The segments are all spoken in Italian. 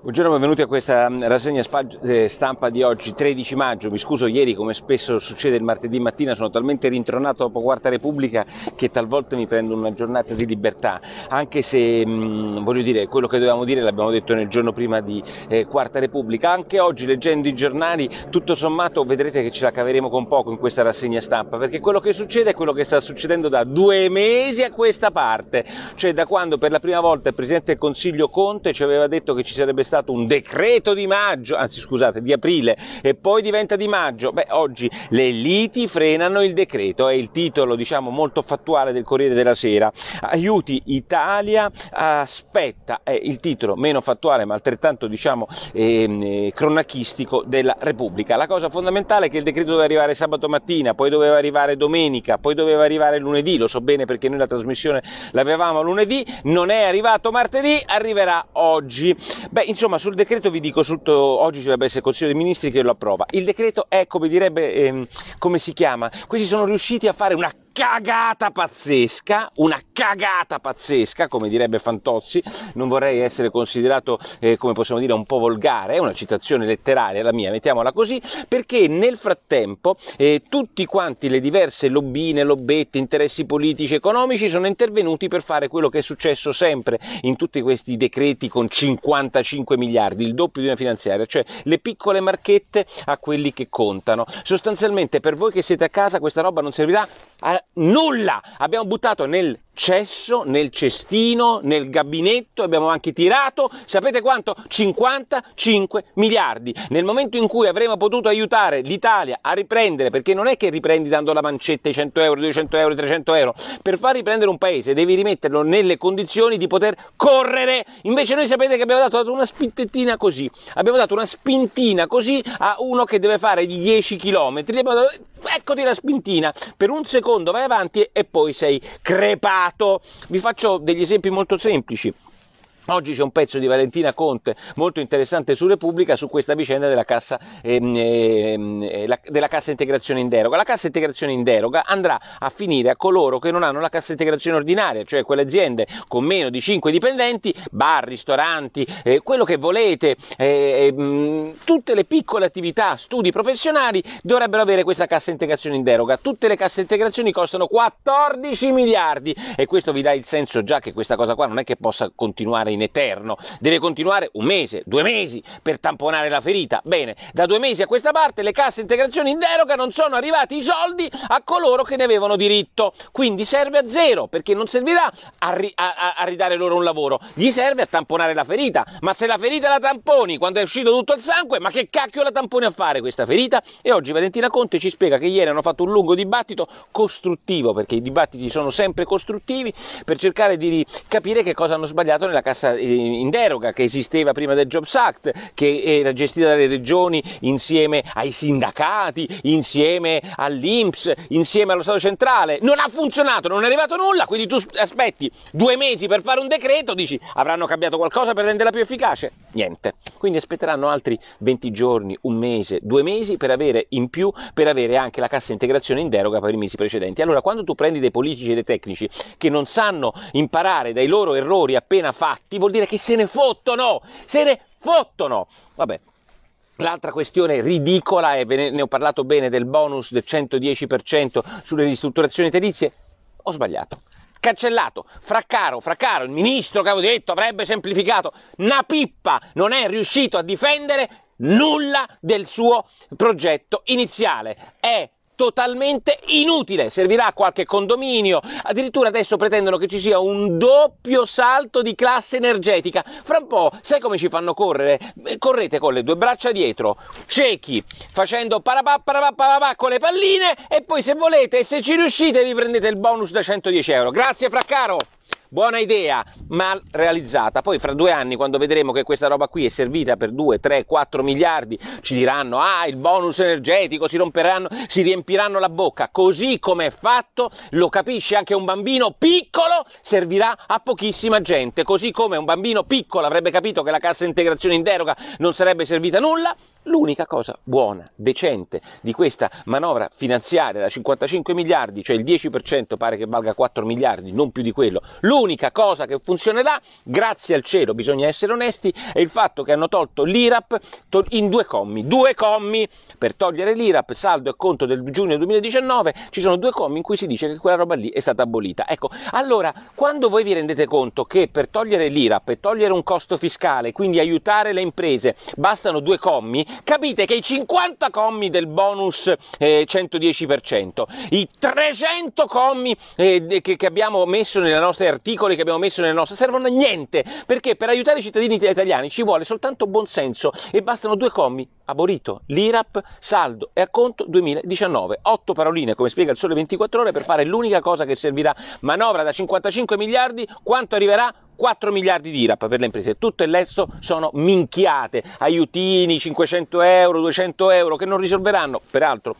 Buongiorno, benvenuti a questa mm, rassegna eh, stampa di oggi, 13 maggio. Mi scuso ieri, come spesso succede il martedì mattina, sono talmente rintronato dopo Quarta Repubblica che talvolta mi prendo una giornata di libertà, anche se mh, mm, voglio dire, quello che dovevamo dire l'abbiamo detto nel giorno prima di eh, Quarta Repubblica. Anche oggi, leggendo i giornali, tutto sommato vedrete che ce la caveremo con poco in questa rassegna stampa, perché quello che succede è quello che sta succedendo da due mesi a questa parte, cioè da quando per la prima volta il Presidente del Consiglio Conte ci aveva detto che ci sarebbe stato un decreto di maggio, anzi scusate, di aprile e poi diventa di maggio. Beh, oggi le liti frenano il decreto, è il titolo, diciamo, molto fattuale del Corriere della Sera. Aiuti Italia aspetta, è il titolo meno fattuale ma altrettanto, diciamo, ehm, eh, cronachistico della Repubblica. La cosa fondamentale è che il decreto doveva arrivare sabato mattina, poi doveva arrivare domenica, poi doveva arrivare lunedì, lo so bene perché noi la trasmissione l'avevamo lunedì, non è arrivato martedì, arriverà oggi. Beh, Insomma, sul decreto vi dico, sul, oggi ci dovrebbe essere il Consiglio dei Ministri che lo approva. Il decreto è, come direbbe, ehm, come si chiama? Questi sono riusciti a fare una cagata pazzesca, una cagata pazzesca, come direbbe Fantozzi, non vorrei essere considerato, eh, come possiamo dire, un po' volgare, è una citazione letteraria la mia, mettiamola così, perché nel frattempo eh, tutti quanti le diverse lobbine, lobbette, interessi politici, economici sono intervenuti per fare quello che è successo sempre in tutti questi decreti con 55 miliardi, il doppio di una finanziaria, cioè le piccole marchette a quelli che contano. Sostanzialmente per voi che siete a casa questa roba non servirà nulla, abbiamo buttato nel cesso, nel cestino, nel gabinetto, abbiamo anche tirato, sapete quanto? 55 miliardi. Nel momento in cui avremo potuto aiutare l'Italia a riprendere, perché non è che riprendi dando la mancetta i 100 euro, 200 euro, 300 euro, per far riprendere un paese devi rimetterlo nelle condizioni di poter correre. Invece noi sapete che abbiamo dato una spintettina così, abbiamo dato una spintina così a uno che deve fare 10 km. Dato, eccoti la spintina, per un secondo vai avanti e poi sei crepato dato, vi faccio degli esempi molto semplici. Oggi c'è un pezzo di Valentina Conte molto interessante su Repubblica su questa vicenda della cassa, ehm, ehm, eh, la, della cassa, integrazione in deroga. La cassa integrazione in deroga andrà a finire a coloro che non hanno la cassa integrazione ordinaria, cioè quelle aziende con meno di 5 dipendenti, bar, ristoranti, eh, quello che volete, eh, eh, tutte le piccole attività, studi professionali dovrebbero avere questa cassa integrazione in deroga. Tutte le casse integrazioni costano 14 miliardi e questo vi dà il senso già che questa cosa qua non è che possa continuare in in eterno, deve continuare un mese, due mesi per tamponare la ferita. Bene, da due mesi a questa parte le casse integrazioni in deroga non sono arrivati i soldi a coloro che ne avevano diritto, quindi serve a zero perché non servirà a, ri- a-, a ridare loro un lavoro, gli serve a tamponare la ferita, ma se la ferita la tamponi quando è uscito tutto il sangue, ma che cacchio la tamponi a fare questa ferita? E oggi Valentina Conte ci spiega che ieri hanno fatto un lungo dibattito costruttivo, perché i dibattiti sono sempre costruttivi, per cercare di capire che cosa hanno sbagliato nella cassa cassa in deroga che esisteva prima del Jobs Act, che era gestita dalle regioni insieme ai sindacati, insieme all'Inps, insieme allo Stato centrale. Non ha funzionato, non è arrivato nulla, quindi tu aspetti due mesi per fare un decreto, dici avranno cambiato qualcosa per renderla più efficace? Niente. Quindi aspetteranno altri 20 giorni, un mese, due mesi per avere in più, per avere anche la cassa integrazione in deroga per i mesi precedenti. Allora, quando tu prendi dei politici e dei tecnici che non sanno imparare dai loro errori appena fatti, ti vuol dire che se ne fottono, se ne fottono. Vabbè. L'altra questione ridicola, e ve ne ho parlato bene del bonus del 110% sulle ristrutturazioni edilizie, ho sbagliato cancellato. Fraccaro, Fraccaro, il ministro che avevo detto avrebbe semplificato. Una pippa non è riuscito a difendere nulla del suo progetto iniziale. È totalmente inutile, servirà a qualche condominio, addirittura adesso pretendono che ci sia un doppio salto di classe energetica, fra un po' sai come ci fanno correre? Eh, correte con le due braccia dietro, ciechi, facendo parapà parapà parapà con le palline e poi se volete e se ci riuscite vi prendete il bonus da 110 euro. Grazie Fraccaro! buona idea, mal realizzata. Poi fra due anni, quando vedremo che questa roba qui è servita per 2, 3, 4 miliardi, ci diranno, ah, il bonus energetico, si romperanno, si riempiranno la bocca. Così come è fatto, lo capisce anche un bambino piccolo, servirà a pochissima gente. Così come un bambino piccolo avrebbe capito che la cassa integrazione in deroga non sarebbe servita a nulla, L'unica cosa buona, decente di questa manovra finanziaria da 55 miliardi, cioè il 10% pare che valga 4 miliardi, non più di quello, l'unica cosa che funzionerà, grazie al cielo, bisogna essere onesti, è il fatto che hanno tolto l'IRAP in due commi. Due commi per togliere l'IRAP, saldo e conto del giugno 2019, ci sono due commi in cui si dice che quella roba lì è stata abolita. Ecco, allora, quando voi vi rendete conto che per togliere l'IRAP e togliere un costo fiscale, quindi aiutare le imprese, bastano due commi, capite che i 50 commi del bonus eh, 110%, i 300 commi eh, che, che, abbiamo messo nei nostri articoli, che abbiamo messo nelle nostre, servono a niente, perché per aiutare i cittadini italiani ci vuole soltanto buonsenso e bastano due commi, aborito, l'IRAP, saldo e acconto 2019, 8 paroline come spiega il Sole 24 ore per fare l'unica cosa che servirà, manovra da 55 miliardi, quanto arriverà? 4 miliardi di IRAP per le imprese, tutto il resto sono minchiate, aiutini, 500 euro, 200 euro, che non risolveranno, peraltro,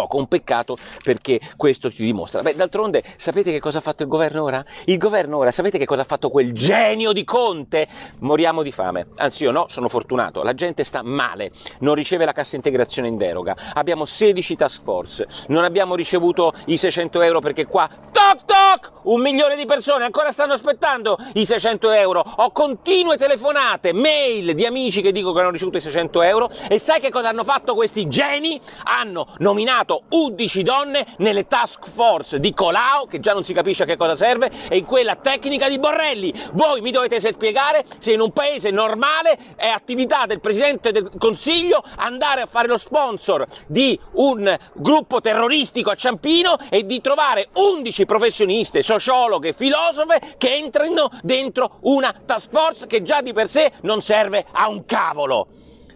poco, un peccato perché questo ci dimostra. Beh, d'altronde sapete che cosa ha fatto il governo ora? Il governo ora, sapete che cosa ha fatto quel genio di Conte? Moriamo di fame. Anzi, io no, sono fortunato. La gente sta male, non riceve la cassa integrazione in deroga. Abbiamo 16 task force, non abbiamo ricevuto i 600 euro perché qua, toc toc, un milione di persone ancora stanno aspettando i 600 euro. Ho continue telefonate, mail di amici che dicono che hanno ricevuto i 600 euro e sai che cosa hanno fatto questi geni? Hanno nominato mandato 11 donne nelle task force di Colau, che già non si capisce a che cosa serve, e in quella tecnica di Borrelli. Voi mi dovete spiegare se in un paese normale è attività del Presidente del Consiglio andare a fare lo sponsor di un gruppo terroristico a Ciampino e di trovare 11 professioniste, sociologhe, filosofe che entrino dentro una task force che già di per sé non serve a un cavolo.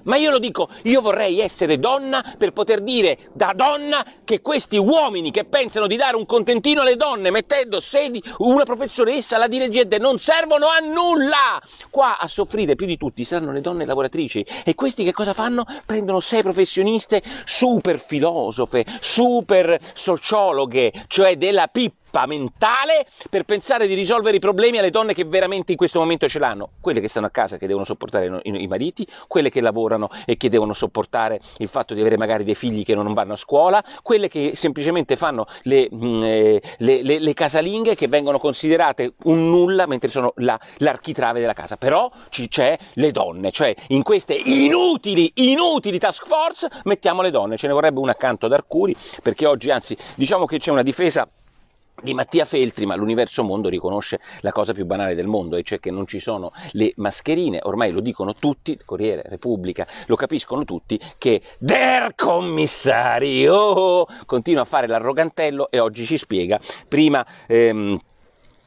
Ma io lo dico, io vorrei essere donna per poter dire da donna che questi uomini che pensano di dare un contentino alle donne mettendo sedi una professoressa la dirigente non servono a nulla! Qua a soffrire più di tutti saranno le donne lavoratrici e questi che cosa fanno? Prendono sei professioniste super filosofe, super sociologhe, cioè della pippa mappa mentale per pensare di risolvere i problemi alle donne che veramente in questo momento ce l'hanno, quelle che stanno a casa che devono sopportare i mariti, quelle che lavorano e che devono sopportare il fatto di avere magari dei figli che non vanno a scuola, quelle che semplicemente fanno le, mm, eh, le, le, le casalinghe che vengono considerate un nulla mentre sono la, l'architrave della casa, però ci, c'è le donne, cioè in queste inutili, inutili task force mettiamo le donne, ce ne vorrebbe una accanto ad Arcuri perché oggi anzi diciamo che c'è una difesa di Mattia Feltri, ma l'universo mondo riconosce la cosa più banale del mondo, e cioè che non ci sono le mascherine, ormai lo dicono tutti, Corriere, Repubblica, lo capiscono tutti, che Der Commissario continua a fare l'arrogantello e oggi ci spiega, prima... Ehm,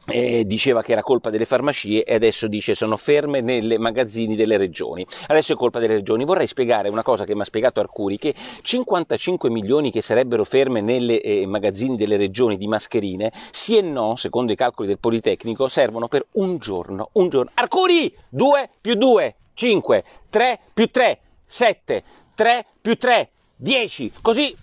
eh, diceva che era colpa delle farmacie e adesso dice sono ferme nei magazzini delle regioni. Adesso è colpa delle regioni. Vorrei spiegare una cosa che mi ha spiegato Arcuri, che 55 milioni che sarebbero ferme nei eh, magazzini delle regioni di mascherine, sì e no, secondo i calcoli del Politecnico, servono per un giorno. Un giorno. Arcuri! 2 più 2, 5, 3 più 3, 7, 3 più 3, 10. Così,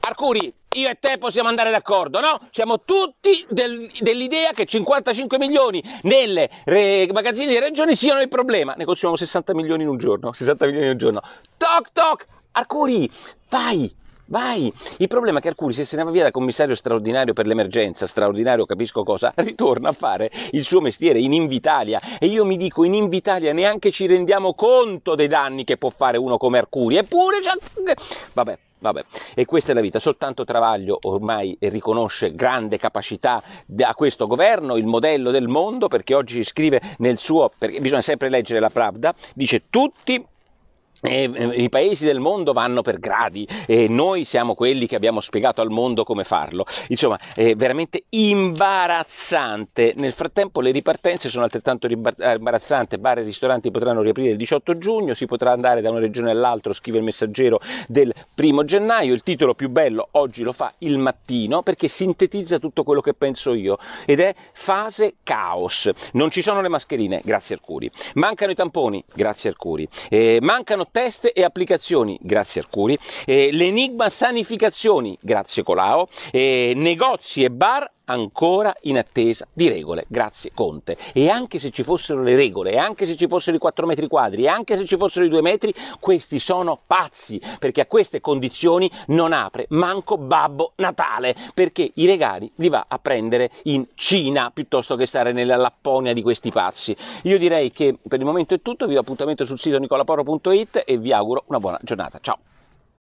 Arcuri, io e te possiamo andare d'accordo, no? Siamo tutti del, dell'idea che 55 milioni nelle re, magazzine di regioni siano il problema. Ne consumiamo 60 milioni in un giorno, 60 milioni in un giorno. Toc toc! Arcuri, vai! Vai! Il problema è che Arcuri, se se ne va via da commissario straordinario per l'emergenza, straordinario capisco cosa, ritorna a fare il suo mestiere in Invitalia. E io mi dico, in Invitalia neanche ci rendiamo conto dei danni che può fare uno come Arcuri. Eppure, già... vabbè, Vabbè, e questa è la vita. Soltanto Travaglio ormai riconosce grande capacità a questo governo, il modello del mondo, perché oggi scrive nel suo, perché bisogna sempre leggere la Pravda, dice tutti e, I paesi del mondo vanno per gradi e noi siamo quelli che abbiamo spiegato al mondo come farlo. Insomma, è veramente imbarazzante. Nel frattempo le ripartenze sono altrettanto imbarazzanti. Bar e ristoranti potranno riaprire il 18 giugno, si potrà andare da una regione all'altra, scrive il messaggero del primo gennaio. Il titolo più bello oggi lo fa il mattino perché sintetizza tutto quello che penso io ed è fase caos. Non ci sono le mascherine, grazie al Curi. Mancano i tamponi, grazie al Curi. Eh, mancano test e applicazioni, grazie Arcuri, eh, l'Enigma Sanificazioni, grazie Colao, eh, negozi e bar ancora in attesa di regole, grazie Conte. E anche se ci fossero le regole, e anche se ci fossero i 4 metri quadri, e anche se ci fossero i 2 metri, questi sono pazzi, perché a queste condizioni non apre manco Babbo Natale, perché i regali li va a prendere in Cina piuttosto che stare nella Lapponia di questi pazzi. Io direi che per il momento è tutto, vi do appuntamento sul sito nicolaporo.it e vi auguro una buona giornata. Ciao!